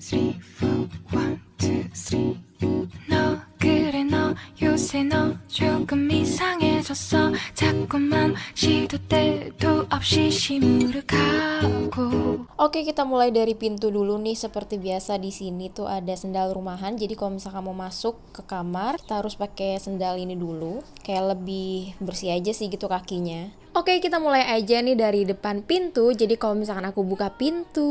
three, four, one, two, three. 너 그래 no, 너 조금 이상 이상해졌어 자꾸만 시도 때도 없이 시무룩하고 Oke kita mulai dari pintu dulu nih seperti biasa di sini tuh ada sendal rumahan jadi kalau misalkan mau masuk ke kamar kita harus pakai sendal ini dulu kayak lebih bersih aja sih gitu kakinya Oke, kita mulai aja nih dari depan pintu. Jadi kalau misalkan aku buka pintu,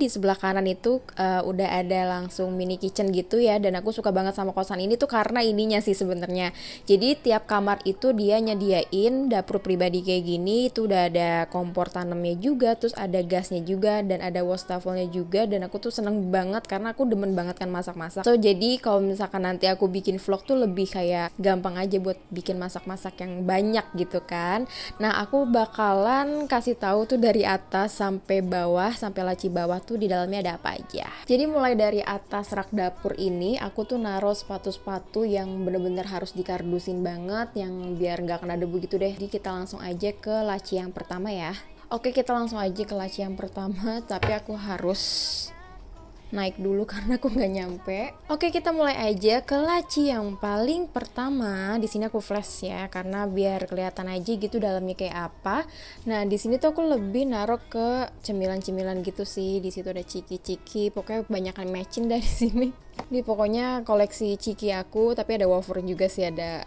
di sebelah kanan itu uh, udah ada langsung mini kitchen gitu ya. Dan aku suka banget sama kosan ini tuh karena ininya sih sebenarnya. Jadi tiap kamar itu dia nyediain dapur pribadi kayak gini itu udah ada kompor tanamnya juga terus ada gasnya juga dan ada wastafelnya juga dan aku tuh seneng banget karena aku demen banget kan masak-masak so jadi kalau misalkan nanti aku bikin vlog tuh lebih kayak gampang aja buat bikin masak-masak yang banyak gitu kan nah aku bakalan kasih tahu tuh dari atas sampai bawah sampai laci bawah tuh di dalamnya ada apa aja jadi mulai dari atas rak dapur ini aku tuh naruh sepatu-sepatu yang bener-bener harus dikardusin banget yang yang biar nggak kena debu gitu deh. Jadi kita langsung aja ke laci yang pertama ya. Oke kita langsung aja ke laci yang pertama, tapi aku harus naik dulu karena aku nggak nyampe. Oke, kita mulai aja ke laci yang paling pertama. Di sini aku flash ya karena biar kelihatan aja gitu dalamnya kayak apa. Nah, di sini tuh aku lebih naruh ke cemilan-cemilan gitu sih. Di situ ada ciki-ciki, pokoknya kebanyakan matching dari sini. Di pokoknya koleksi ciki aku, tapi ada wafer juga sih ada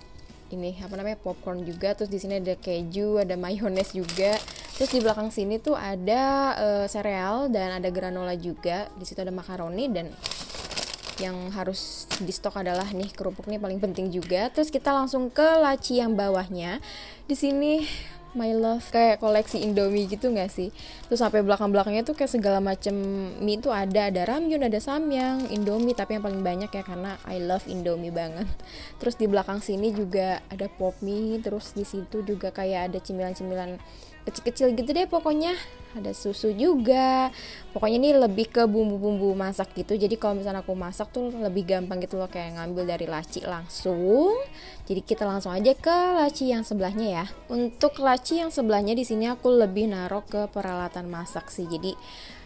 ini apa namanya popcorn juga terus di sini ada keju ada mayones juga terus di belakang sini tuh ada uh, sereal dan ada granola juga di situ ada makaroni dan yang harus di stok adalah nih kerupuk nih paling penting juga terus kita langsung ke laci yang bawahnya di sini my love kayak koleksi Indomie gitu nggak sih terus sampai belakang belakangnya tuh kayak segala macam mie tuh ada ada ramyun ada samyang Indomie tapi yang paling banyak ya karena I love Indomie banget terus di belakang sini juga ada pop mie terus di situ juga kayak ada cemilan cemilan kecil-kecil gitu deh pokoknya ada susu juga pokoknya ini lebih ke bumbu-bumbu masak gitu jadi kalau misalnya aku masak tuh lebih gampang gitu loh kayak ngambil dari laci langsung jadi kita langsung aja ke laci yang sebelahnya ya untuk laci yang sebelahnya di sini aku lebih naruh ke peralatan masak sih jadi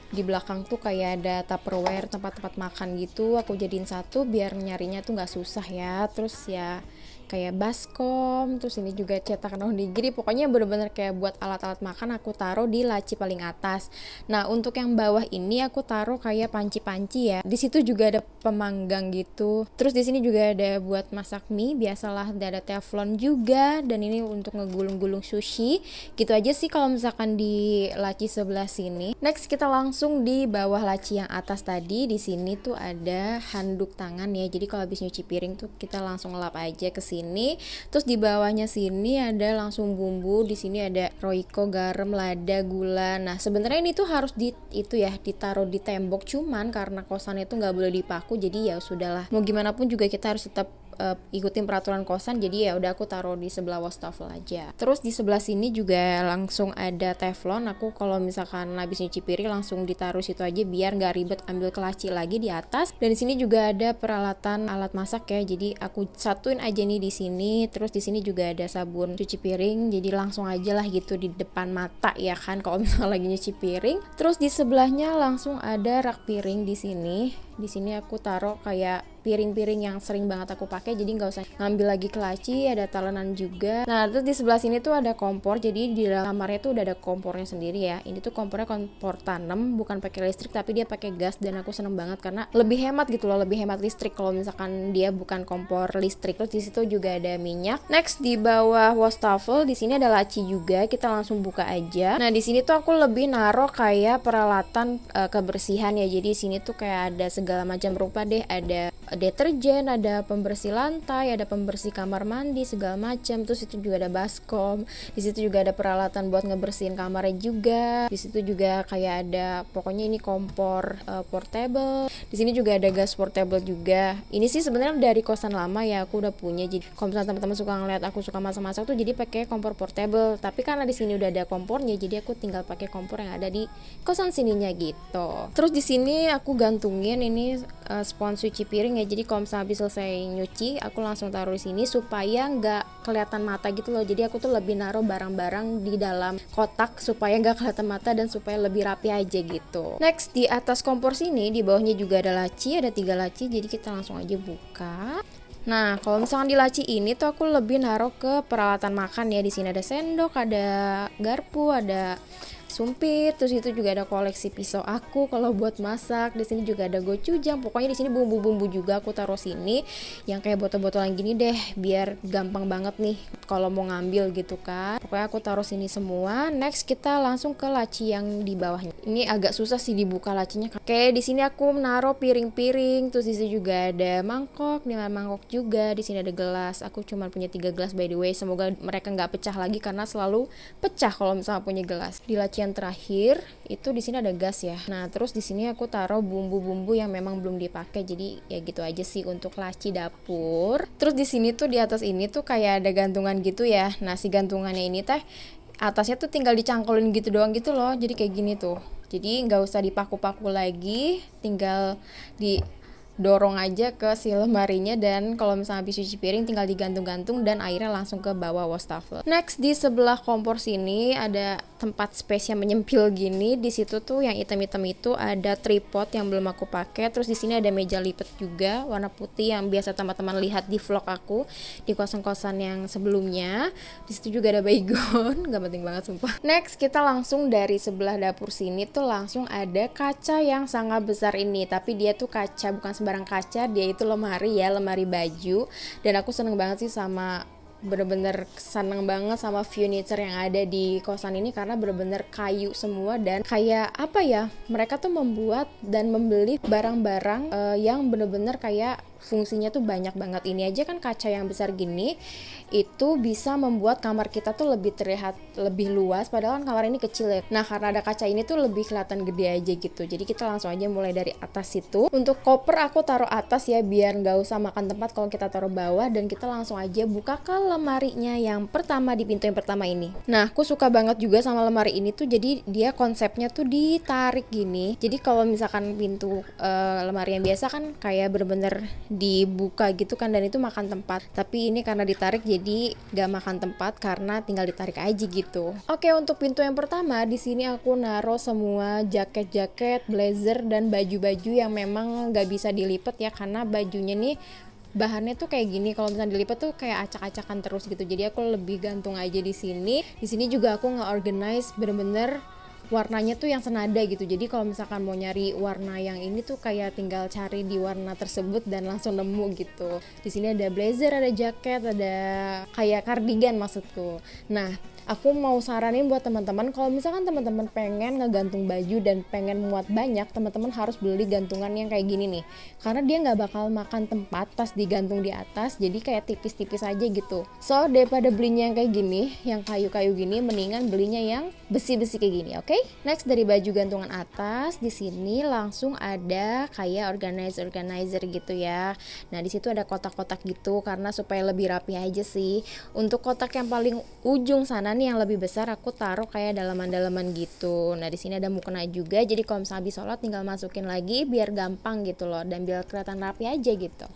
di belakang tuh kayak ada tupperware tempat-tempat makan gitu aku jadiin satu biar nyarinya tuh nggak susah ya terus ya kayak baskom terus ini juga cetakan onigiri pokoknya bener-bener kayak buat alat-alat makan aku taruh di laci paling atas nah untuk yang bawah ini aku taruh kayak panci-panci ya di situ juga ada pemanggang gitu terus di sini juga ada buat masak mie biasalah ada teflon juga dan ini untuk ngegulung-gulung sushi gitu aja sih kalau misalkan di laci sebelah sini next kita langsung di bawah laci yang atas tadi di sini tuh ada handuk tangan ya jadi kalau habis nyuci piring tuh kita langsung lap aja ke sini sini terus di bawahnya sini ada langsung bumbu di sini ada roiko garam lada gula nah sebenarnya ini tuh harus di itu ya ditaruh di tembok cuman karena kosan itu nggak boleh dipaku jadi ya sudahlah mau gimana pun juga kita harus tetap uh, ikutin peraturan kosan jadi ya udah aku taruh di sebelah wastafel aja terus di sebelah sini juga langsung ada teflon aku kalau misalkan habis nyuci piring langsung ditaruh situ aja biar nggak ribet ambil kelaci lagi di atas dan di sini juga ada peralatan alat masak ya jadi aku satuin aja nih di sini terus di sini juga ada sabun cuci piring jadi langsung aja lah gitu di depan mata ya kan kalau misalnya lagi nyuci piring terus di sebelahnya langsung ada rak piring di sini di sini aku taruh kayak piring-piring yang sering banget aku pakai jadi nggak usah ngambil lagi ke laci ada talenan juga nah terus di sebelah sini tuh ada kompor jadi di dalam kamarnya tuh udah ada kompornya sendiri ya ini tuh kompornya kompor tanam bukan pakai listrik tapi dia pakai gas dan aku seneng banget karena lebih hemat gitu loh lebih hemat listrik kalau misalkan dia bukan kompor listrik terus di situ juga ada minyak next di bawah wastafel di sini ada laci juga kita langsung buka aja nah di sini tuh aku lebih naruh kayak peralatan uh, kebersihan ya jadi sini tuh kayak ada segala segala macam rupa deh ada deterjen, ada pembersih lantai, ada pembersih kamar mandi segala macam. Terus itu juga ada baskom. Di situ juga ada peralatan buat ngebersihin kamarnya juga. Di situ juga kayak ada pokoknya ini kompor uh, portable. Di sini juga ada gas portable juga. Ini sih sebenarnya dari kosan lama ya aku udah punya. Jadi kalau misalnya teman-teman suka ngeliat aku suka masak-masak tuh jadi pakai kompor portable. Tapi karena di sini udah ada kompornya jadi aku tinggal pakai kompor yang ada di kosan sininya gitu. Terus di sini aku gantungin ini ini uh, eh, spons cuci piring ya jadi kalau misalnya habis selesai nyuci aku langsung taruh di sini supaya nggak kelihatan mata gitu loh jadi aku tuh lebih naruh barang-barang di dalam kotak supaya nggak kelihatan mata dan supaya lebih rapi aja gitu next di atas kompor sini di bawahnya juga ada laci ada tiga laci jadi kita langsung aja buka Nah, kalau misalnya di laci ini tuh aku lebih naruh ke peralatan makan ya. Di sini ada sendok, ada garpu, ada sumpit terus itu juga ada koleksi pisau aku kalau buat masak di sini juga ada gochujang pokoknya di sini bumbu-bumbu juga aku taruh sini yang kayak botol botol yang gini deh biar gampang banget nih kalau mau ngambil gitu kan pokoknya aku taruh sini semua next kita langsung ke laci yang di bawahnya ini agak susah sih dibuka lacinya kayak di sini aku menaruh piring-piring terus di sini juga ada mangkok nilai mangkok juga di sini ada gelas aku cuma punya tiga gelas by the way semoga mereka nggak pecah lagi karena selalu pecah kalau misalnya punya gelas di laci yang terakhir itu di sini ada gas ya. Nah, terus di sini aku taruh bumbu-bumbu yang memang belum dipakai. Jadi ya gitu aja sih untuk laci dapur. Terus di sini tuh di atas ini tuh kayak ada gantungan gitu ya. Nah, si gantungannya ini teh atasnya tuh tinggal dicangkulin gitu doang gitu loh. Jadi kayak gini tuh. Jadi nggak usah dipaku-paku lagi, tinggal di dorong aja ke si lemarinya dan kalau misalnya habis cuci piring tinggal digantung-gantung dan airnya langsung ke bawah wastafel. Next di sebelah kompor sini ada tempat space yang menyempil gini. Di situ tuh yang item-item itu ada tripod yang belum aku pakai. Terus di sini ada meja lipat juga warna putih yang biasa teman-teman lihat di vlog aku di kosan-kosan yang sebelumnya. Di situ juga ada baygon, nggak penting banget sumpah. Next kita langsung dari sebelah dapur sini tuh langsung ada kaca yang sangat besar ini, tapi dia tuh kaca bukan sembarang barang kaca dia itu lemari ya lemari baju dan aku seneng banget sih sama bener-bener seneng banget sama furniture yang ada di kosan ini karena bener-bener kayu semua dan kayak apa ya mereka tuh membuat dan membeli barang-barang uh, yang bener-bener kayak fungsinya tuh banyak banget ini aja kan kaca yang besar gini itu bisa membuat kamar kita tuh lebih terlihat lebih luas padahal kan kamar ini kecil ya nah karena ada kaca ini tuh lebih kelihatan gede aja gitu jadi kita langsung aja mulai dari atas itu untuk koper aku taruh atas ya biar nggak usah makan tempat kalau kita taruh bawah dan kita langsung aja buka ke lemarinya yang pertama di pintu yang pertama ini nah aku suka banget juga sama lemari ini tuh jadi dia konsepnya tuh ditarik gini jadi kalau misalkan pintu uh, lemari yang biasa kan kayak bener-bener dibuka gitu kan dan itu makan tempat tapi ini karena ditarik jadi gak makan tempat karena tinggal ditarik aja gitu oke untuk pintu yang pertama di sini aku naruh semua jaket-jaket blazer dan baju-baju yang memang gak bisa dilipet ya karena bajunya nih bahannya tuh kayak gini kalau misalnya dilipat tuh kayak acak-acakan terus gitu jadi aku lebih gantung aja di sini di sini juga aku nge-organize bener-bener warnanya tuh yang senada gitu jadi kalau misalkan mau nyari warna yang ini tuh kayak tinggal cari di warna tersebut dan langsung nemu gitu di sini ada blazer ada jaket ada kayak cardigan maksudku nah aku mau saranin buat teman-teman kalau misalkan teman-teman pengen ngegantung baju dan pengen muat banyak teman-teman harus beli gantungan yang kayak gini nih karena dia nggak bakal makan tempat pas digantung di atas jadi kayak tipis-tipis aja gitu so daripada belinya yang kayak gini yang kayu-kayu gini mendingan belinya yang besi-besi kayak gini oke okay? next dari baju gantungan atas di sini langsung ada kayak organizer organizer gitu ya. Nah, di situ ada kotak-kotak gitu karena supaya lebih rapi aja sih. Untuk kotak yang paling ujung sana nih yang lebih besar aku taruh kayak dalaman-dalaman gitu. Nah, di sini ada mukena juga. Jadi kalau misalnya habis sholat tinggal masukin lagi biar gampang gitu loh dan biar kelihatan rapi aja gitu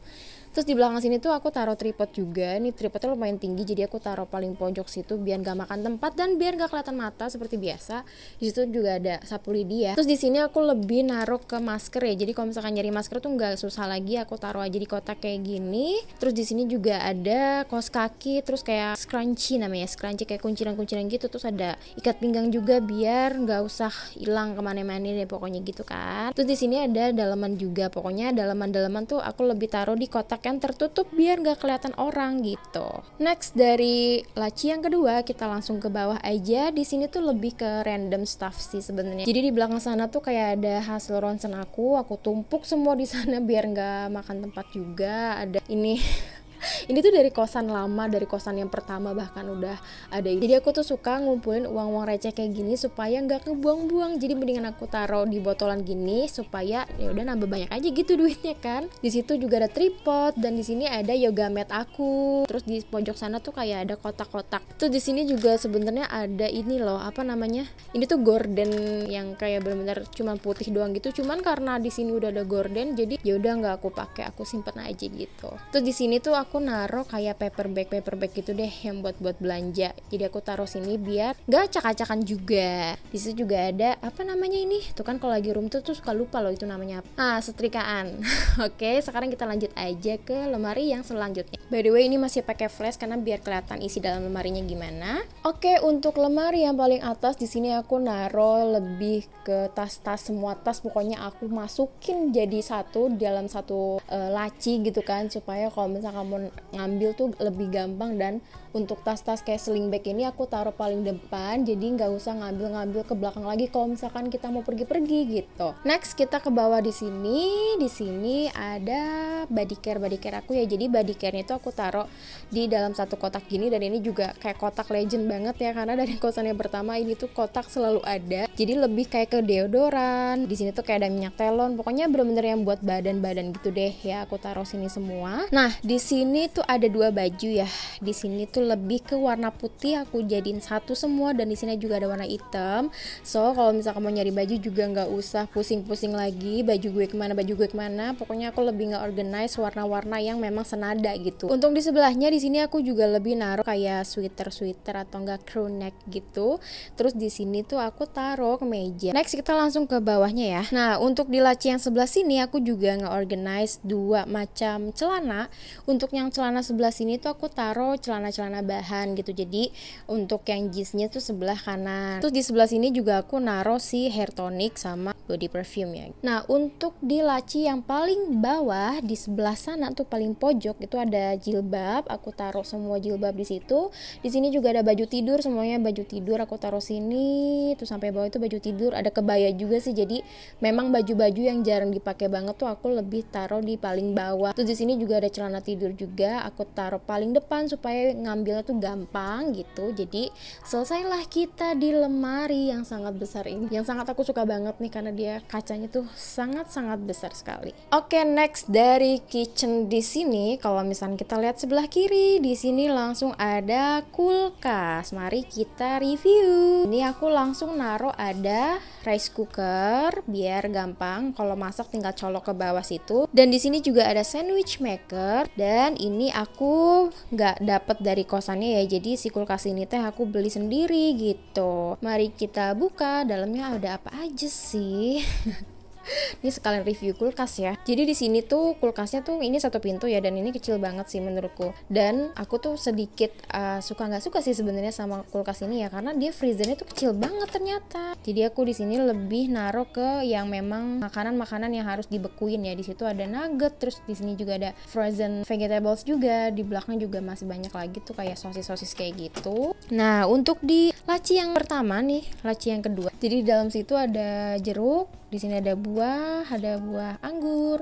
terus di belakang sini tuh aku taruh tripod juga ini tripodnya lumayan tinggi jadi aku taruh paling pojok situ biar gak makan tempat dan biar gak kelihatan mata seperti biasa di situ juga ada sapu lidi ya terus di sini aku lebih naruh ke masker ya jadi kalau misalkan nyari masker tuh nggak susah lagi aku taruh aja di kotak kayak gini terus di sini juga ada kos kaki terus kayak scrunchie namanya scrunchie kayak kunciran-kunciran gitu terus ada ikat pinggang juga biar nggak usah hilang kemana-mana deh pokoknya gitu kan terus di sini ada dalaman juga pokoknya dalaman-dalaman tuh aku lebih taruh di kotak pakaian tertutup biar nggak kelihatan orang gitu. Next dari laci yang kedua kita langsung ke bawah aja. Di sini tuh lebih ke random stuff sih sebenarnya. Jadi di belakang sana tuh kayak ada hasil ronsen aku, aku tumpuk semua di sana biar nggak makan tempat juga. Ada ini ini tuh dari kosan lama dari kosan yang pertama bahkan udah ada ini jadi aku tuh suka ngumpulin uang uang receh kayak gini supaya nggak kebuang-buang jadi mendingan aku taruh di botolan gini supaya ya udah nambah banyak aja gitu duitnya kan di situ juga ada tripod dan di sini ada yoga mat aku terus di pojok sana tuh kayak ada kotak-kotak terus di sini juga sebenarnya ada ini loh apa namanya ini tuh gorden yang kayak benar-benar cuma putih doang gitu cuman karena di sini udah ada gorden jadi ya udah nggak aku pakai aku simpen aja gitu terus di sini tuh aku aku naruh kayak paper bag paper bag gitu deh yang buat buat belanja jadi aku taruh sini biar gak acak-acakan juga di situ juga ada apa namanya ini tuh kan kalau lagi room tuh tuh suka lupa loh itu namanya apa ah setrikaan oke sekarang kita lanjut aja ke lemari yang selanjutnya by the way ini masih pakai flash karena biar kelihatan isi dalam lemarinya gimana oke untuk lemari yang paling atas di sini aku naruh lebih ke tas-tas semua tas pokoknya aku masukin jadi satu dalam satu uh, laci gitu kan supaya kalau misalnya kamu ngambil tuh lebih gampang dan untuk tas-tas kayak sling bag ini aku taruh paling depan jadi nggak usah ngambil-ngambil ke belakang lagi kalau misalkan kita mau pergi-pergi gitu next kita ke bawah di sini di sini ada body care body care aku ya jadi body care itu aku taruh di dalam satu kotak gini dan ini juga kayak kotak legend banget ya karena dari kosan yang pertama ini tuh kotak selalu ada jadi lebih kayak ke deodoran di sini tuh kayak ada minyak telon pokoknya bener-bener yang buat badan-badan gitu deh ya aku taruh sini semua nah di sini tuh ada dua baju ya di sini tuh lebih ke warna putih aku jadiin satu semua dan di sini juga ada warna hitam so kalau misalnya mau nyari baju juga nggak usah pusing-pusing lagi baju gue kemana baju gue kemana pokoknya aku lebih nggak organize warna-warna yang memang senada gitu untuk di sebelahnya di sini aku juga lebih naruh kayak sweater sweater atau enggak crew neck gitu terus di sini tuh aku taruh ke meja next kita langsung ke bawahnya ya nah untuk di laci yang sebelah sini aku juga nggak organize dua macam celana untuk yang celana sebelah sini tuh aku taruh celana-celana warna bahan gitu jadi untuk yang jisnya tuh sebelah kanan terus di sebelah sini juga aku naruh si hair tonic sama body perfume ya nah untuk di laci yang paling bawah di sebelah sana tuh paling pojok itu ada jilbab aku taruh semua jilbab di situ di sini juga ada baju tidur semuanya baju tidur aku taruh sini tuh sampai bawah itu baju tidur ada kebaya juga sih jadi memang baju-baju yang jarang dipakai banget tuh aku lebih taruh di paling bawah terus di sini juga ada celana tidur juga aku taruh paling depan supaya ngambil ngambilnya tuh gampang gitu jadi selesailah kita di lemari yang sangat besar ini yang sangat aku suka banget nih karena dia kacanya tuh sangat-sangat besar sekali oke okay, next dari kitchen di sini kalau misalnya kita lihat sebelah kiri di sini langsung ada kulkas mari kita review ini aku langsung naruh ada rice cooker biar gampang kalau masak tinggal colok ke bawah situ. Dan di sini juga ada sandwich maker dan ini aku nggak dapet dari kosannya ya. Jadi si kulkas ini teh aku beli sendiri gitu. Mari kita buka dalamnya ada apa aja sih. ini sekalian review kulkas ya. Jadi di sini tuh kulkasnya tuh ini satu pintu ya dan ini kecil banget sih menurutku. Dan aku tuh sedikit uh, suka nggak suka sih sebenarnya sama kulkas ini ya karena dia freezernya tuh kecil banget ternyata. Jadi aku di sini lebih naruh ke yang memang makanan-makanan yang harus dibekuin ya. Di situ ada nugget, terus di sini juga ada frozen vegetables juga. Di belakang juga masih banyak lagi tuh kayak sosis-sosis kayak gitu. Nah, untuk di laci yang pertama nih, laci yang kedua. Jadi di dalam situ ada jeruk, di sini ada buah, ada buah anggur,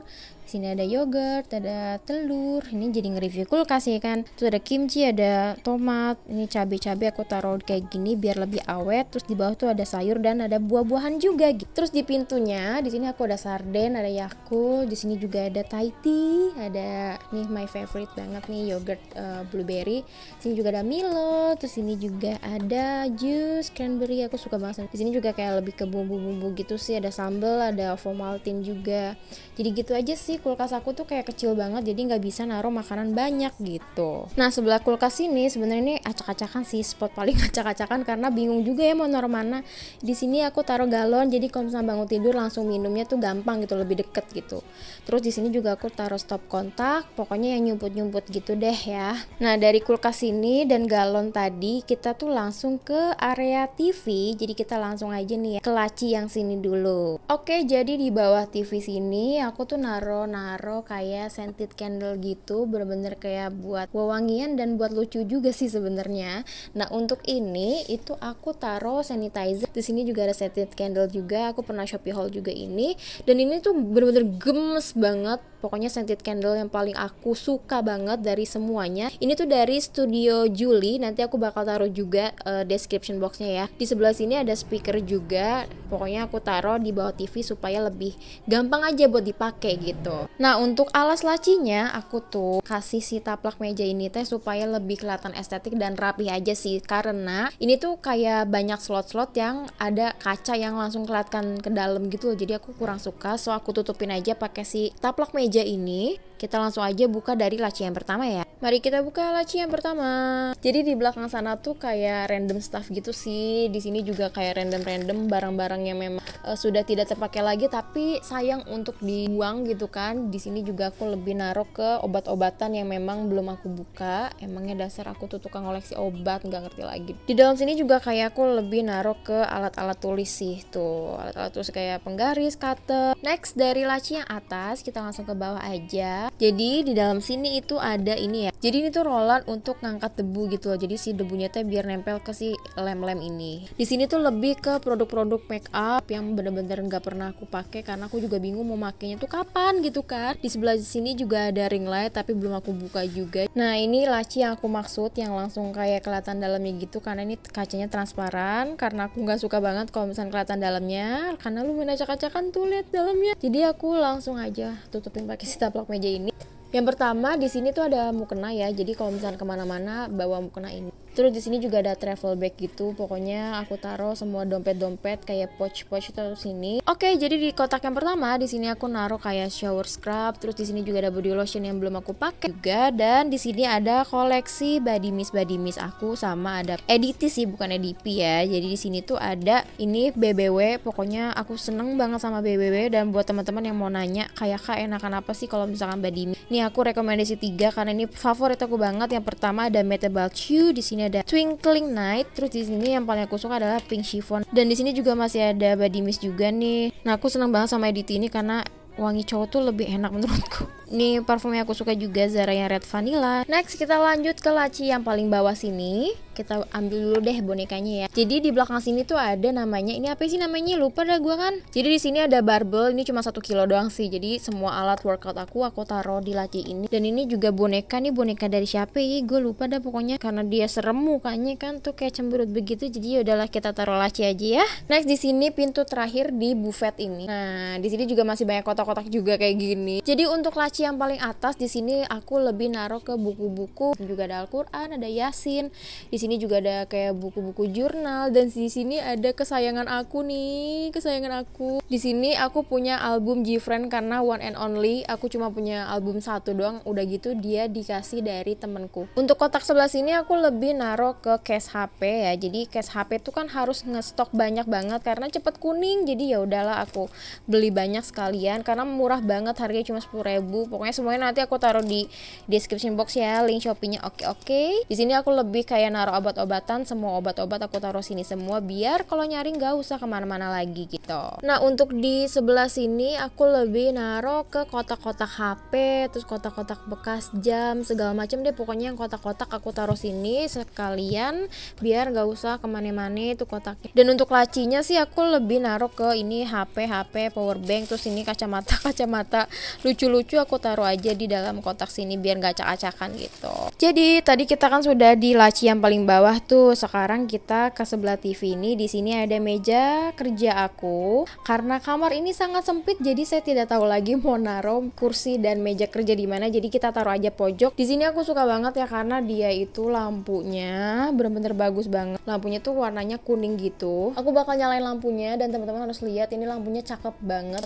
sini ada yogurt ada telur ini jadi nge-review kulkas ya kan terus ada kimchi ada tomat ini cabai-cabai aku taruh kayak gini biar lebih awet terus di bawah tuh ada sayur dan ada buah-buahan juga gitu terus di pintunya di sini aku ada sarden ada yakult di sini juga ada Thai tea ada nih my favorite banget nih yogurt uh, blueberry sini juga ada Milo terus ini juga ada jus cranberry aku suka banget di sini juga kayak lebih ke bumbu-bumbu gitu sih ada sambal ada ovomaltine juga jadi gitu aja sih kulkas aku tuh kayak kecil banget jadi nggak bisa naruh makanan banyak gitu nah sebelah kulkas ini sebenarnya ini acak-acakan sih spot paling acak-acakan karena bingung juga ya mau naruh mana di sini aku taruh galon jadi kalau misalnya bangun tidur langsung minumnya tuh gampang gitu lebih deket gitu terus di sini juga aku taruh stop kontak pokoknya yang nyumput-nyumput gitu deh ya nah dari kulkas ini dan galon tadi kita tuh langsung ke area TV jadi kita langsung aja nih ya ke laci yang sini dulu oke jadi di bawah TV sini aku tuh naruh naro kayak scented candle gitu bener-bener kayak buat wewangian dan buat lucu juga sih sebenarnya nah untuk ini itu aku taruh sanitizer di sini juga ada scented candle juga aku pernah shopee haul juga ini dan ini tuh bener-bener gemes banget pokoknya scented candle yang paling aku suka banget dari semuanya ini tuh dari studio Julie nanti aku bakal taruh juga uh, description boxnya ya di sebelah sini ada speaker juga pokoknya aku taruh di bawah TV supaya lebih gampang aja buat dipakai gitu Nah untuk alas lacinya aku tuh kasih si taplak meja ini teh supaya lebih kelihatan estetik dan rapi aja sih karena ini tuh kayak banyak slot-slot yang ada kaca yang langsung kelihatan ke dalam gitu loh jadi aku kurang suka so aku tutupin aja pakai si taplak meja ini kita langsung aja buka dari laci yang pertama ya. Mari kita buka laci yang pertama. Jadi di belakang sana tuh kayak random stuff gitu sih. Di sini juga kayak random-random barang-barang yang memang uh, sudah tidak terpakai lagi tapi sayang untuk dibuang gitu kan. Di sini juga aku lebih naruh ke obat-obatan yang memang belum aku buka. Emangnya dasar aku tuh tukang koleksi obat, nggak ngerti lagi. Di dalam sini juga kayak aku lebih naruh ke alat-alat tulis sih tuh. Alat-alat tulis kayak penggaris, cutter. Next dari laci yang atas kita langsung ke bawah aja. Jadi di dalam sini itu ada ini ya. Jadi ini tuh rollan untuk ngangkat debu gitu loh. Jadi si debunya tuh biar nempel ke si lem-lem ini. Di sini tuh lebih ke produk-produk make up yang bener-bener nggak pernah aku pakai karena aku juga bingung mau makainya tuh kapan gitu kan. Di sebelah sini juga ada ring light tapi belum aku buka juga. Nah, ini laci yang aku maksud yang langsung kayak kelihatan dalamnya gitu karena ini kacanya transparan karena aku nggak suka banget kalau misalnya kelihatan dalamnya karena lu main acak-acakan tuh lihat dalamnya. Jadi aku langsung aja tutupin pakai si taplak meja ini ini yang pertama di sini tuh ada mukena ya jadi kalau misalnya kemana-mana bawa mukena ini terus di sini juga ada travel bag gitu pokoknya aku taruh semua dompet-dompet kayak pouch-pouch terus sini oke jadi di kotak yang pertama di sini aku naruh kayak shower scrub terus di sini juga ada body lotion yang belum aku pakai juga dan di sini ada koleksi body mist body mist aku sama ada edit sih bukan EDP ya jadi di sini tuh ada ini BBW pokoknya aku seneng banget sama BBW dan buat teman-teman yang mau nanya kayak kak enakan apa sih kalau misalkan body mist nih aku rekomendasi tiga karena ini favorit aku banget yang pertama ada Metabout You di sini sini ada Twinkling Night terus di sini yang paling aku suka adalah Pink Chiffon dan di sini juga masih ada Body Mist juga nih nah aku seneng banget sama edit ini karena wangi cowok tuh lebih enak menurutku ini parfum yang aku suka juga Zara yang red vanilla. Next kita lanjut ke laci yang paling bawah sini. Kita ambil dulu deh bonekanya ya. Jadi di belakang sini tuh ada namanya ini apa sih namanya? Lupa dah gue kan. Jadi di sini ada barbel. Ini cuma satu kilo doang sih. Jadi semua alat workout aku aku taruh di laci ini. Dan ini juga boneka nih boneka dari siapa ya? Gue lupa dah pokoknya karena dia serem mukanya kan tuh kayak cemberut begitu. Jadi ya udahlah kita taruh laci aja ya. Next di sini pintu terakhir di buffet ini. Nah di sini juga masih banyak kotak-kotak juga kayak gini. Jadi untuk laci yang paling atas di sini aku lebih naruh ke buku-buku juga ada Al-Qur'an, ada Yasin. Di sini juga ada kayak buku-buku jurnal dan di sini ada kesayangan aku nih, kesayangan aku. Di sini aku punya album Gfriend karena one and only. Aku cuma punya album satu doang. Udah gitu dia dikasih dari temenku. Untuk kotak sebelah sini aku lebih naruh ke case HP ya. Jadi case HP itu kan harus ngestok banyak banget karena cepet kuning. Jadi ya udahlah aku beli banyak sekalian karena murah banget harganya cuma 10 ribu pokoknya semuanya nanti aku taruh di description box ya link shopee oke okay, oke okay. di sini aku lebih kayak naruh obat-obatan semua obat-obat aku taruh sini semua biar kalau nyari nggak usah kemana-mana lagi gitu nah untuk di sebelah sini aku lebih naruh ke kotak-kotak HP terus kotak-kotak bekas jam segala macam deh pokoknya yang kotak-kotak aku taruh sini sekalian biar nggak usah kemana-mana itu kotaknya dan untuk lacinya sih aku lebih naruh ke ini HP HP power bank terus ini kacamata kacamata lucu-lucu aku taruh aja di dalam kotak sini biar nggak acak-acakan gitu jadi tadi kita kan sudah di laci yang paling bawah tuh sekarang kita ke sebelah TV ini di sini ada meja kerja aku karena kamar ini sangat sempit jadi saya tidak tahu lagi mau naruh kursi dan meja kerja di mana jadi kita taruh aja pojok di sini aku suka banget ya karena dia itu lampunya bener-bener bagus banget lampunya tuh warnanya kuning gitu aku bakal nyalain lampunya dan teman-teman harus lihat ini lampunya cakep banget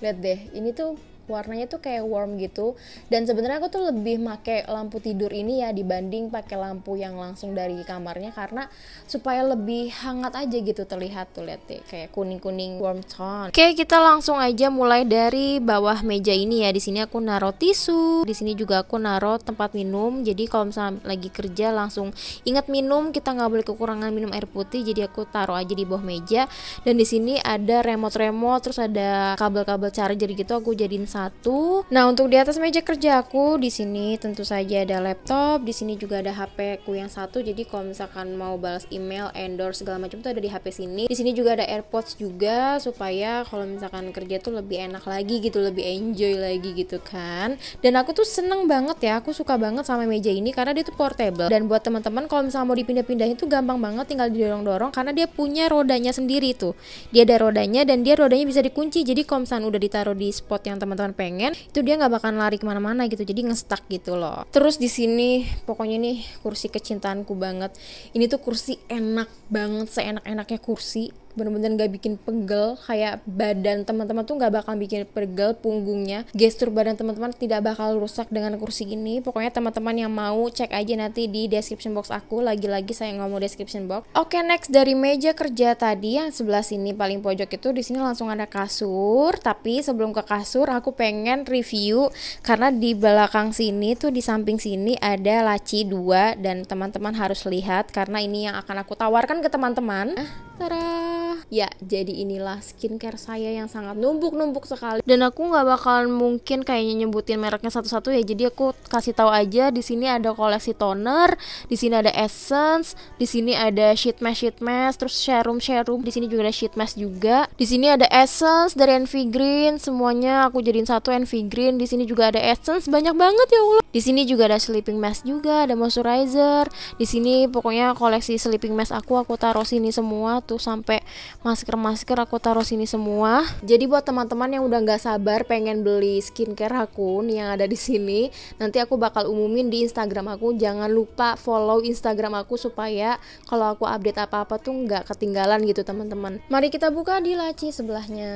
lihat deh ini tuh warnanya tuh kayak warm gitu dan sebenarnya aku tuh lebih make lampu tidur ini ya dibanding pakai lampu yang langsung dari kamarnya karena supaya lebih hangat aja gitu terlihat tuh lihat deh kayak kuning kuning warm tone oke kita langsung aja mulai dari bawah meja ini ya di sini aku naruh tisu di sini juga aku naruh tempat minum jadi kalau misalnya lagi kerja langsung ingat minum kita nggak boleh kekurangan minum air putih jadi aku taruh aja di bawah meja dan di sini ada remote remote terus ada kabel-kabel charger gitu aku jadiin satu. Nah, untuk di atas meja kerja aku di sini tentu saja ada laptop, di sini juga ada HP ku yang satu. Jadi kalau misalkan mau balas email, endorse segala macam itu ada di HP sini. Di sini juga ada AirPods juga supaya kalau misalkan kerja tuh lebih enak lagi gitu, lebih enjoy lagi gitu kan. Dan aku tuh seneng banget ya, aku suka banget sama meja ini karena dia tuh portable dan buat teman-teman kalau misalnya mau dipindah-pindahin tuh gampang banget tinggal didorong-dorong karena dia punya rodanya sendiri tuh. Dia ada rodanya dan dia rodanya bisa dikunci. Jadi kalau misalkan udah ditaruh di spot yang teman-teman pengen itu dia nggak bakal lari kemana-mana gitu jadi ngestak gitu loh terus di sini pokoknya nih kursi kecintaanku banget ini tuh kursi enak banget seenak-enaknya kursi bener-bener gak bikin pegel kayak badan teman-teman tuh gak bakal bikin pegel punggungnya gestur badan teman-teman tidak bakal rusak dengan kursi ini pokoknya teman-teman yang mau cek aja nanti di description box aku lagi-lagi saya nggak mau description box oke okay, next dari meja kerja tadi yang sebelah sini paling pojok itu di sini langsung ada kasur tapi sebelum ke kasur aku pengen review karena di belakang sini tuh di samping sini ada laci dua dan teman-teman harus lihat karena ini yang akan aku tawarkan ke teman-teman. Ah, ya jadi inilah skincare saya yang sangat numpuk-numpuk sekali dan aku nggak bakalan mungkin kayaknya nyebutin mereknya satu-satu ya jadi aku kasih tahu aja di sini ada koleksi toner di sini ada essence di sini ada sheet mask sheet mask terus serum serum di sini juga ada sheet mask juga di sini ada essence dari Envy Green semuanya aku jadiin satu Envy Green di sini juga ada essence banyak banget ya Allah di sini juga ada sleeping mask juga ada moisturizer di sini pokoknya koleksi sleeping mask aku aku taruh sini semua tuh sampai masker-masker aku taruh sini semua jadi buat teman-teman yang udah nggak sabar pengen beli skincare aku yang ada di sini nanti aku bakal umumin di Instagram aku jangan lupa follow Instagram aku supaya kalau aku update apa-apa tuh nggak ketinggalan gitu teman-teman mari kita buka di laci sebelahnya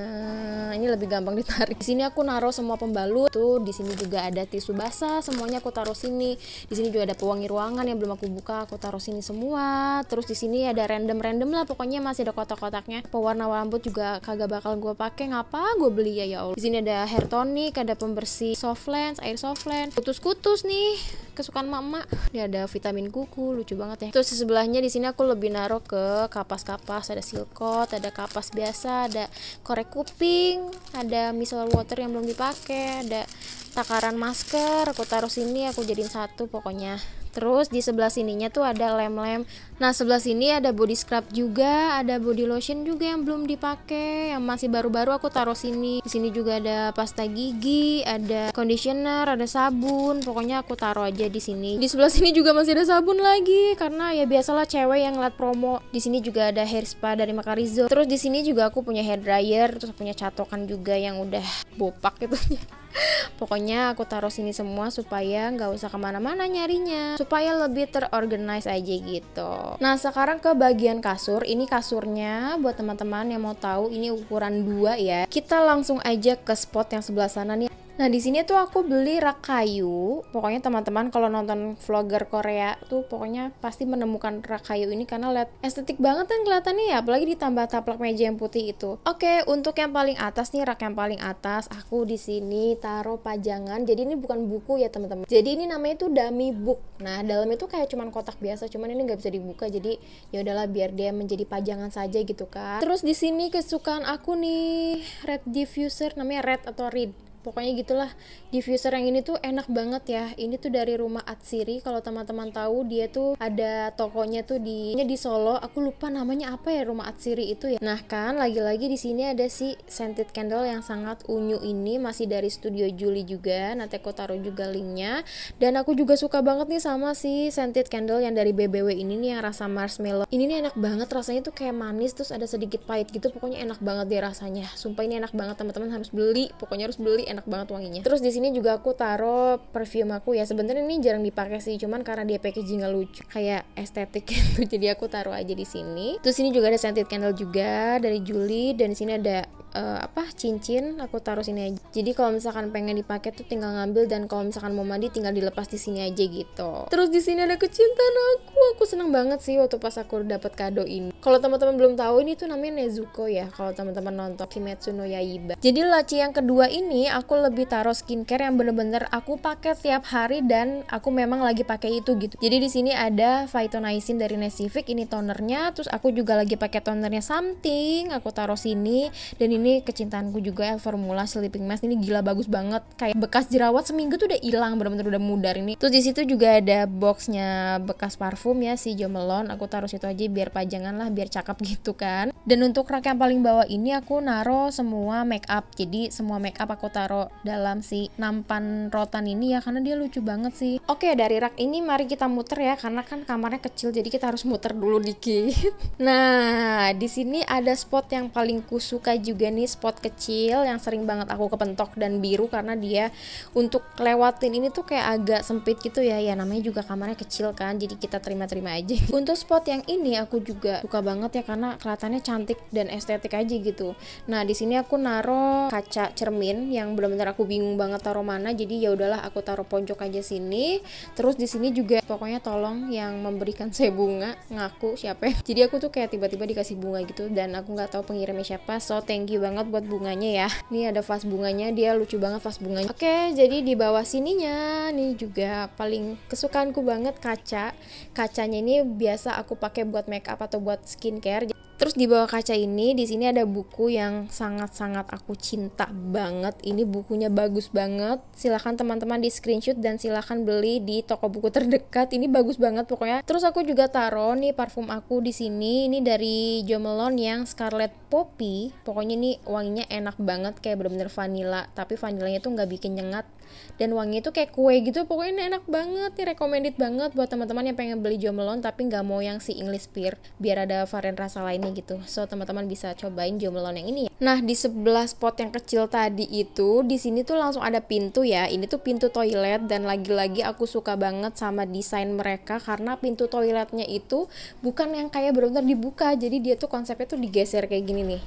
ini lebih gampang ditarik di sini aku naruh semua pembalut tuh di sini juga ada tisu basah semuanya aku taruh sini di sini juga ada pewangi ruangan yang belum aku buka aku taruh sini semua terus di sini ada random random lah pokoknya masih ada kotak kotak-kotaknya pewarna rambut juga kagak bakal gue pakai ngapa gue beli ya ya allah di sini ada hair tonic ada pembersih soft lens air soft lens kutus-kutus nih kesukaan mama ini ada vitamin kuku lucu banget ya terus di sebelahnya di sini aku lebih naruh ke kapas-kapas ada silkot ada kapas biasa ada korek kuping ada micellar water yang belum dipakai ada takaran masker aku taruh sini aku jadiin satu pokoknya Terus di sebelah sininya tuh ada lem-lem. Nah, sebelah sini ada body scrub juga, ada body lotion juga yang belum dipakai, yang masih baru-baru aku taruh sini. Di sini juga ada pasta gigi, ada conditioner, ada sabun. Pokoknya aku taruh aja di sini. Di sebelah sini juga masih ada sabun lagi karena ya biasalah cewek yang ngeliat promo. Di sini juga ada hair spa dari Makarizo. Terus di sini juga aku punya hair dryer, terus punya catokan juga yang udah bopak gitu. Pokoknya aku taruh sini semua supaya nggak usah kemana-mana nyarinya, supaya lebih terorganize aja gitu. Nah sekarang ke bagian kasur, ini kasurnya buat teman-teman yang mau tahu ini ukuran 2 ya. Kita langsung aja ke spot yang sebelah sana nih. Nah di sini tuh aku beli rak kayu. Pokoknya teman-teman kalau nonton vlogger Korea tuh pokoknya pasti menemukan rak kayu ini karena lihat estetik banget kan kelihatannya ya, apalagi ditambah taplak meja yang putih itu. Oke, untuk yang paling atas nih rak yang paling atas aku di sini taruh pajangan. Jadi ini bukan buku ya teman-teman. Jadi ini namanya tuh dummy book. Nah dalam itu kayak cuman kotak biasa, cuman ini nggak bisa dibuka. Jadi ya udahlah biar dia menjadi pajangan saja gitu kan. Terus di sini kesukaan aku nih red diffuser namanya red atau red pokoknya gitulah diffuser yang ini tuh enak banget ya ini tuh dari rumah Atsiri kalau teman-teman tahu dia tuh ada tokonya tuh di di Solo aku lupa namanya apa ya rumah Atsiri itu ya nah kan lagi-lagi di sini ada si scented candle yang sangat unyu ini masih dari studio Juli juga nanti aku taruh juga linknya dan aku juga suka banget nih sama si scented candle yang dari BBW ini nih yang rasa marshmallow ini nih enak banget rasanya tuh kayak manis terus ada sedikit pahit gitu pokoknya enak banget deh rasanya sumpah ini enak banget teman-teman harus beli pokoknya harus beli enak banget wanginya terus di sini juga aku taruh perfume aku ya sebenarnya ini jarang dipakai sih cuman karena dia packagingnya lucu kayak estetik gitu jadi aku taruh aja di sini terus ini juga ada scented candle juga dari Julie dan di sini ada uh, apa cincin aku taruh sini aja jadi kalau misalkan pengen dipakai tuh tinggal ngambil dan kalau misalkan mau mandi tinggal dilepas di sini aja gitu terus di sini ada kecintaan aku aku seneng banget sih waktu pas aku dapat kado ini kalau teman-teman belum tahu ini tuh namanya Nezuko ya kalau teman-teman nonton Kimetsu no Yaiba jadi laci yang kedua ini aku lebih taruh skincare yang bener-bener aku pakai tiap hari dan aku memang lagi pakai itu gitu jadi di sini ada Phytonizing dari Nescific ini tonernya terus aku juga lagi pakai tonernya something aku taruh sini dan ini ini kecintaanku juga ya formula sleeping mask ini gila bagus banget kayak bekas jerawat seminggu tuh udah hilang bener-bener udah mudar ini terus di situ juga ada boxnya bekas parfum ya si Jomelon aku taruh situ aja biar pajangan lah biar cakep gitu kan dan untuk rak yang paling bawah ini aku naro semua make up jadi semua make up aku taruh dalam si nampan rotan ini ya karena dia lucu banget sih oke dari rak ini mari kita muter ya karena kan kamarnya kecil jadi kita harus muter dulu dikit nah di sini ada spot yang paling kusuka juga ini spot kecil yang sering banget aku kepentok dan biru karena dia untuk lewatin ini tuh kayak agak sempit gitu ya ya namanya juga kamarnya kecil kan jadi kita terima-terima aja untuk spot yang ini aku juga suka banget ya karena kelihatannya cantik dan estetik aja gitu nah di sini aku naro kaca cermin yang belum benar aku bingung banget taruh mana jadi ya udahlah aku taruh pojok aja sini terus di sini juga pokoknya tolong yang memberikan saya bunga ngaku siapa ya jadi aku tuh kayak tiba-tiba dikasih bunga gitu dan aku nggak tahu pengirimnya siapa so thank you banget buat bunganya ya ini ada vas bunganya dia lucu banget vas bunganya oke jadi di bawah sininya ini juga paling kesukaanku banget kaca kacanya ini biasa aku pakai buat make up atau buat skincare Terus di bawah kaca ini, di sini ada buku yang sangat-sangat aku cinta banget. Ini bukunya bagus banget. Silahkan teman-teman di screenshot dan silahkan beli di toko buku terdekat. Ini bagus banget pokoknya. Terus aku juga taruh nih parfum aku di sini. Ini dari Jo Malone yang Scarlet Poppy. Pokoknya ini wanginya enak banget kayak bener-bener vanilla. Tapi vanilanya tuh nggak bikin nyengat dan wangi itu kayak kue gitu pokoknya ini enak banget nih recommended banget buat teman-teman yang pengen beli jomelon tapi nggak mau yang si English Pear biar ada varian rasa lainnya gitu so teman-teman bisa cobain jomelon yang ini ya. nah di sebelah spot yang kecil tadi itu di sini tuh langsung ada pintu ya ini tuh pintu toilet dan lagi-lagi aku suka banget sama desain mereka karena pintu toiletnya itu bukan yang kayak benar-benar dibuka jadi dia tuh konsepnya tuh digeser kayak gini nih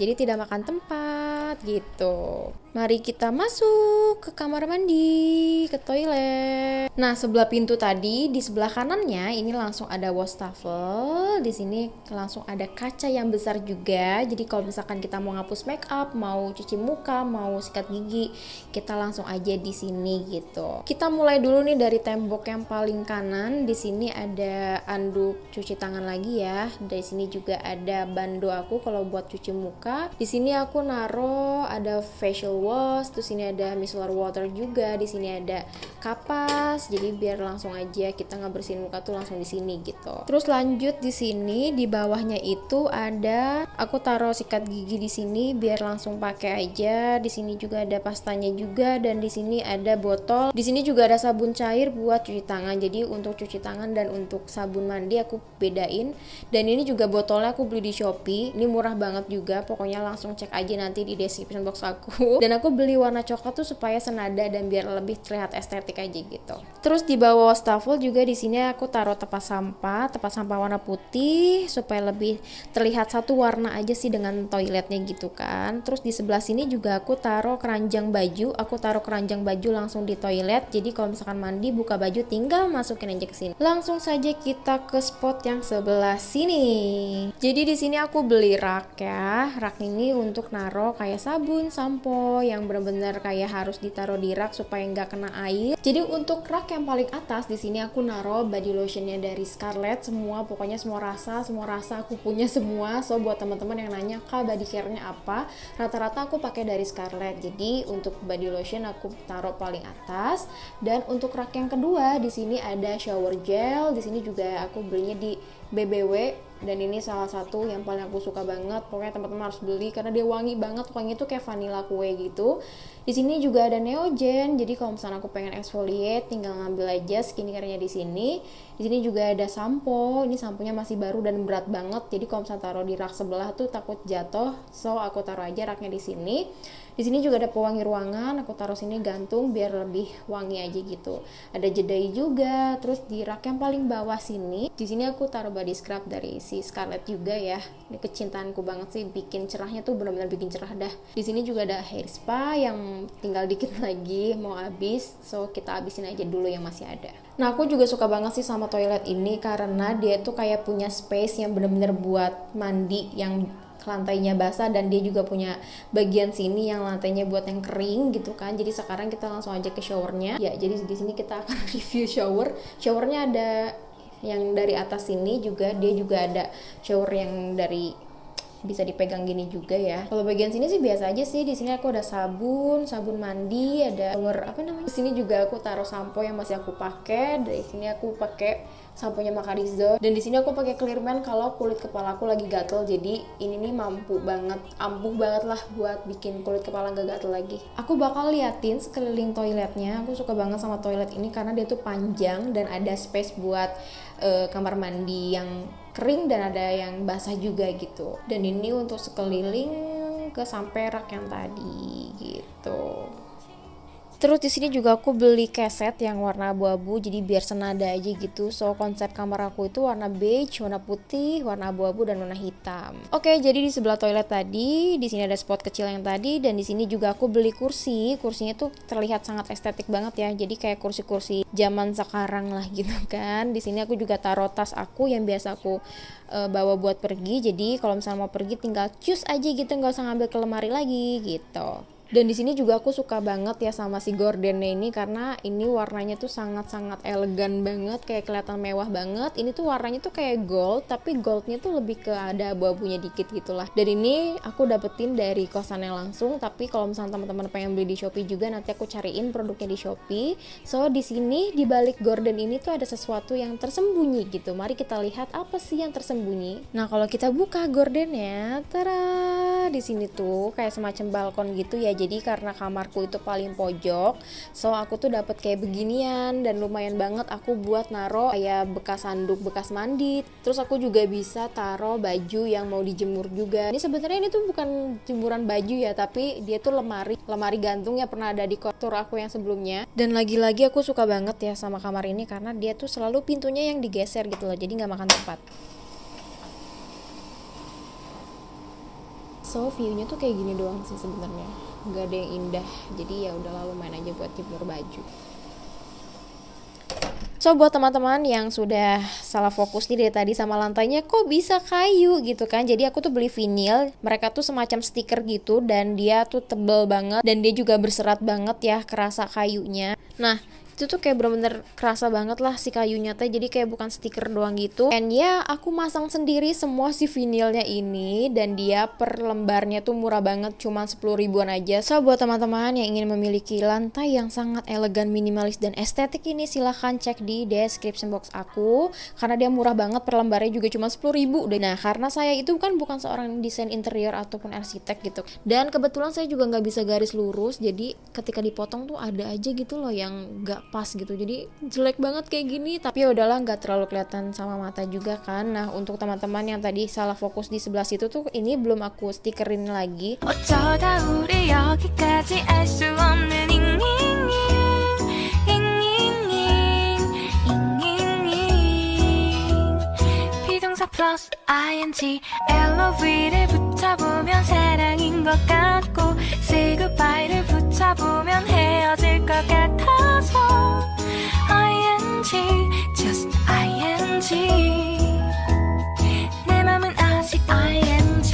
jadi tidak makan tempat gitu. Mari kita masuk ke kamar mandi, ke toilet. Nah, sebelah pintu tadi di sebelah kanannya ini langsung ada wastafel. Di sini langsung ada kaca yang besar juga. Jadi kalau misalkan kita mau ngapus make up, mau cuci muka, mau sikat gigi, kita langsung aja di sini gitu. Kita mulai dulu nih dari tembok yang paling kanan. Di sini ada anduk cuci tangan lagi ya. Dari sini juga ada bando aku kalau buat cuci muka muka. di sini aku naro ada facial wash, terus ini ada micellar water juga, di sini ada kapas. Jadi biar langsung aja kita ngebersihin muka tuh langsung di sini gitu. Terus lanjut di sini di bawahnya itu ada aku taruh sikat gigi di sini biar langsung pakai aja. Di sini juga ada pastanya juga dan di sini ada botol. Di sini juga ada sabun cair buat cuci tangan. Jadi untuk cuci tangan dan untuk sabun mandi aku bedain. Dan ini juga botolnya aku beli di Shopee. Ini murah banget juga pokoknya langsung cek aja nanti di description box aku dan aku beli warna coklat tuh supaya senada dan biar lebih terlihat estetik aja gitu terus di bawah wastafel juga di sini aku taruh tempat sampah tempat sampah warna putih supaya lebih terlihat satu warna aja sih dengan toiletnya gitu kan terus di sebelah sini juga aku taruh keranjang baju aku taruh keranjang baju langsung di toilet jadi kalau misalkan mandi buka baju tinggal masukin aja ke sini langsung saja kita ke spot yang sebelah sini jadi di sini aku beli rak ya rak ini untuk naro kayak sabun, sampo yang benar-benar kayak harus ditaruh di rak supaya nggak kena air. Jadi untuk rak yang paling atas di sini aku naro body lotionnya dari Scarlett semua pokoknya semua rasa semua rasa aku punya semua. So buat teman-teman yang nanya kak body care-nya apa, rata-rata aku pakai dari Scarlett. Jadi untuk body lotion aku taruh paling atas dan untuk rak yang kedua di sini ada shower gel. Di sini juga aku belinya di BBW dan ini salah satu yang paling aku suka banget pokoknya teman-teman harus beli karena dia wangi banget wangi itu kayak vanilla kue gitu di sini juga ada neogen jadi kalau misalnya aku pengen exfoliate tinggal ngambil aja skincarenya di sini di sini juga ada sampo ini sampo masih baru dan berat banget jadi kalau misalnya taruh di rak sebelah tuh takut jatuh so aku taruh aja raknya di sini di sini juga ada pewangi ruangan, aku taruh sini gantung biar lebih wangi aja gitu. Ada jedai juga, terus di rak yang paling bawah sini, di sini aku taruh body scrub dari si Scarlett juga ya. Ini kecintaanku banget sih, bikin cerahnya tuh benar-benar bikin cerah dah. Di sini juga ada hair spa yang tinggal dikit lagi mau habis, so kita habisin aja dulu yang masih ada. Nah, aku juga suka banget sih sama toilet ini karena dia tuh kayak punya space yang bener-bener buat mandi yang lantainya basah dan dia juga punya bagian sini yang lantainya buat yang kering gitu kan jadi sekarang kita langsung aja ke showernya ya jadi di sini kita akan review shower showernya ada yang dari atas sini juga dia juga ada shower yang dari bisa dipegang gini juga ya. Kalau bagian sini sih biasa aja sih. Di sini aku ada sabun, sabun mandi, ada shower apa namanya. Di sini juga aku taruh sampo yang masih aku pakai. di sini aku pakai sampunya Makarizo dan di sini aku pakai Clearman kalau kulit kepala aku lagi gatel jadi ini nih mampu banget ampuh banget lah buat bikin kulit kepala gak gatel lagi aku bakal liatin sekeliling toiletnya aku suka banget sama toilet ini karena dia tuh panjang dan ada space buat uh, kamar mandi yang kering dan ada yang basah juga gitu dan ini untuk sekeliling ke sampai rak yang tadi gitu Terus di sini juga aku beli keset yang warna abu-abu jadi biar senada aja gitu. So konsep kamar aku itu warna beige, warna putih, warna abu-abu dan warna hitam. Oke, jadi di sebelah toilet tadi, di sini ada spot kecil yang tadi dan di sini juga aku beli kursi. Kursinya tuh terlihat sangat estetik banget ya. Jadi kayak kursi-kursi zaman sekarang lah gitu kan. Di sini aku juga taruh tas aku yang biasa aku uh, bawa buat pergi. Jadi kalau misalnya mau pergi tinggal cus aja gitu, nggak usah ngambil ke lemari lagi gitu. Dan di sini juga aku suka banget ya sama si gordennya ini karena ini warnanya tuh sangat-sangat elegan banget, kayak kelihatan mewah banget. Ini tuh warnanya tuh kayak gold, tapi goldnya tuh lebih ke ada abu-abunya dikit gitulah. Dan ini aku dapetin dari kosannya langsung, tapi kalau misalnya teman-teman pengen beli di Shopee juga nanti aku cariin produknya di Shopee. So di sini di balik gorden ini tuh ada sesuatu yang tersembunyi gitu. Mari kita lihat apa sih yang tersembunyi. Nah, kalau kita buka gordennya, tara di sini tuh kayak semacam balkon gitu ya jadi karena kamarku itu paling pojok so aku tuh dapat kayak beginian dan lumayan banget aku buat naro kayak bekas sanduk bekas mandi terus aku juga bisa taruh baju yang mau dijemur juga ini sebenarnya ini tuh bukan jemuran baju ya tapi dia tuh lemari lemari gantung yang pernah ada di kotor aku yang sebelumnya dan lagi-lagi aku suka banget ya sama kamar ini karena dia tuh selalu pintunya yang digeser gitu loh jadi nggak makan tempat so view-nya tuh kayak gini doang sih sebenarnya nggak ada yang indah jadi ya udah lalu main aja buat jemur baju So buat teman-teman yang sudah salah fokus nih dari tadi sama lantainya kok bisa kayu gitu kan. Jadi aku tuh beli vinil, mereka tuh semacam stiker gitu dan dia tuh tebel banget dan dia juga berserat banget ya kerasa kayunya. Nah, itu tuh kayak bener-bener kerasa banget lah si kayunya teh jadi kayak bukan stiker doang gitu and ya yeah, aku masang sendiri semua si vinilnya ini dan dia per lembarnya tuh murah banget cuma 10 ribuan aja so buat teman-teman yang ingin memiliki lantai yang sangat elegan minimalis dan estetik ini silahkan cek di description box aku karena dia murah banget per lembarnya juga cuma 10 ribu nah karena saya itu kan bukan seorang desain interior ataupun arsitek gitu dan kebetulan saya juga nggak bisa garis lurus jadi ketika dipotong tuh ada aja gitu loh yang nggak pas gitu jadi jelek banget kayak gini tapi ya udahlah nggak terlalu kelihatan sama mata juga kan nah untuk teman-teman yang tadi salah fokus di sebelah situ tuh ini belum aku stikerin lagi plus ing 붙여보면 사랑인 것 같고 Say goodbye를 붙여보면 헤어질 것 같아서 ing just ing 내 맘은 아직 ing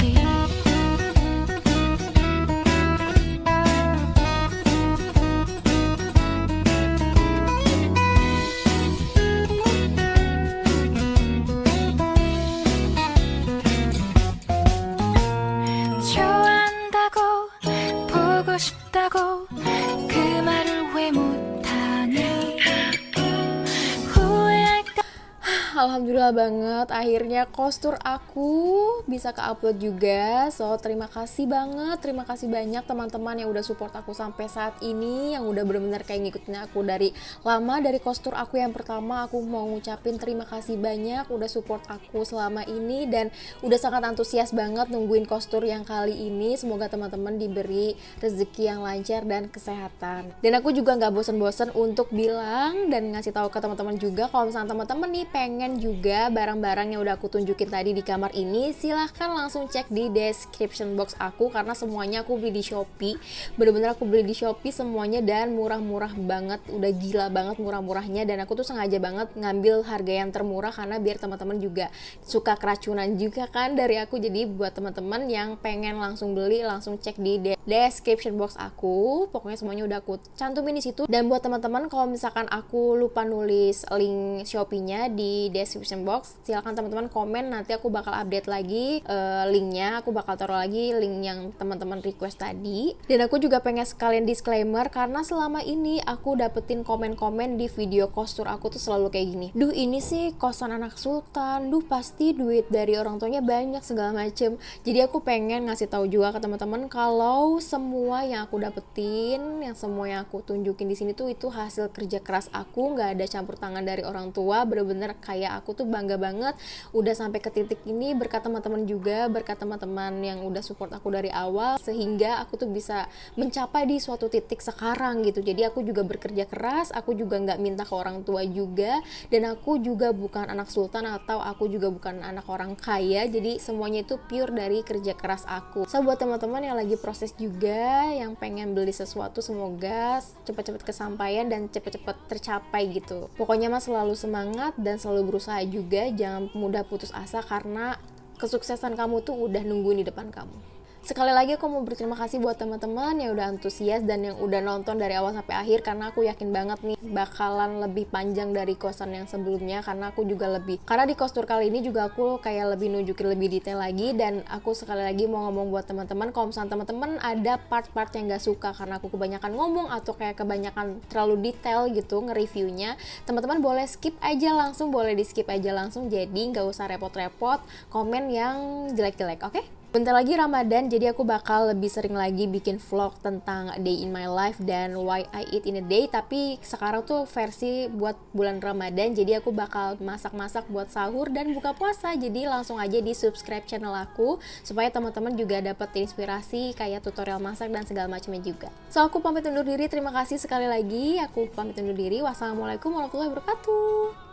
banget akhirnya kostur aku bisa ke upload juga so terima kasih banget terima kasih banyak teman-teman yang udah support aku sampai saat ini yang udah bener-bener kayak ngikutin aku dari lama dari kostur aku yang pertama aku mau ngucapin terima kasih banyak udah support aku selama ini dan udah sangat antusias banget nungguin kostur yang kali ini semoga teman-teman diberi rezeki yang lancar dan kesehatan dan aku juga nggak bosen-bosen untuk bilang dan ngasih tahu ke teman-teman juga kalau misalnya teman-teman nih pengen juga barang-barang yang udah aku tunjukin tadi di kamar ini, silahkan langsung cek di description box aku karena semuanya aku beli di Shopee. Bener-bener aku beli di Shopee semuanya dan murah-murah banget, udah gila banget murah-murahnya dan aku tuh sengaja banget ngambil harga yang termurah karena biar teman-teman juga suka keracunan juga kan dari aku. Jadi buat teman-teman yang pengen langsung beli, langsung cek di description box aku. Pokoknya semuanya udah aku cantumin di situ dan buat teman-teman kalau misalkan aku lupa nulis link Shopee-nya di description box box silahkan teman-teman komen nanti aku bakal update lagi uh, linknya aku bakal taruh lagi link yang teman-teman request tadi dan aku juga pengen sekalian disclaimer karena selama ini aku dapetin komen-komen di video kostur aku tuh selalu kayak gini duh ini sih kosan anak sultan duh pasti duit dari orang tuanya banyak segala macem jadi aku pengen ngasih tahu juga ke teman-teman kalau semua yang aku dapetin yang semua yang aku tunjukin di sini tuh itu hasil kerja keras aku nggak ada campur tangan dari orang tua bener-bener kayak aku tuh bangga banget udah sampai ke titik ini berkat teman-teman juga berkat teman-teman yang udah support aku dari awal sehingga aku tuh bisa mencapai di suatu titik sekarang gitu jadi aku juga bekerja keras aku juga nggak minta ke orang tua juga dan aku juga bukan anak sultan atau aku juga bukan anak orang kaya jadi semuanya itu pure dari kerja keras aku so buat teman-teman yang lagi proses juga yang pengen beli sesuatu semoga cepat-cepat kesampaian dan cepat-cepat tercapai gitu pokoknya mas selalu semangat dan selalu berusaha juga juga jangan mudah putus asa karena kesuksesan kamu tuh udah nungguin di depan kamu. Sekali lagi aku mau berterima kasih buat teman-teman yang udah antusias dan yang udah nonton dari awal sampai akhir karena aku yakin banget nih bakalan lebih panjang dari kosan yang sebelumnya karena aku juga lebih karena di kostur kali ini juga aku kayak lebih nunjukin lebih detail lagi dan aku sekali lagi mau ngomong buat teman-teman kalau misalnya teman-teman ada part-part yang gak suka karena aku kebanyakan ngomong atau kayak kebanyakan terlalu detail gitu nge-reviewnya teman-teman boleh skip aja langsung boleh di skip aja langsung jadi nggak usah repot-repot komen yang jelek-jelek oke okay? Bentar lagi Ramadan, jadi aku bakal lebih sering lagi bikin vlog tentang day in my life dan why I eat in a day. Tapi sekarang tuh versi buat bulan Ramadan, jadi aku bakal masak-masak buat sahur dan buka puasa. Jadi langsung aja di subscribe channel aku supaya teman-teman juga dapat inspirasi kayak tutorial masak dan segala macamnya juga. So aku pamit undur diri, terima kasih sekali lagi. Aku pamit undur diri. Wassalamualaikum warahmatullahi wabarakatuh.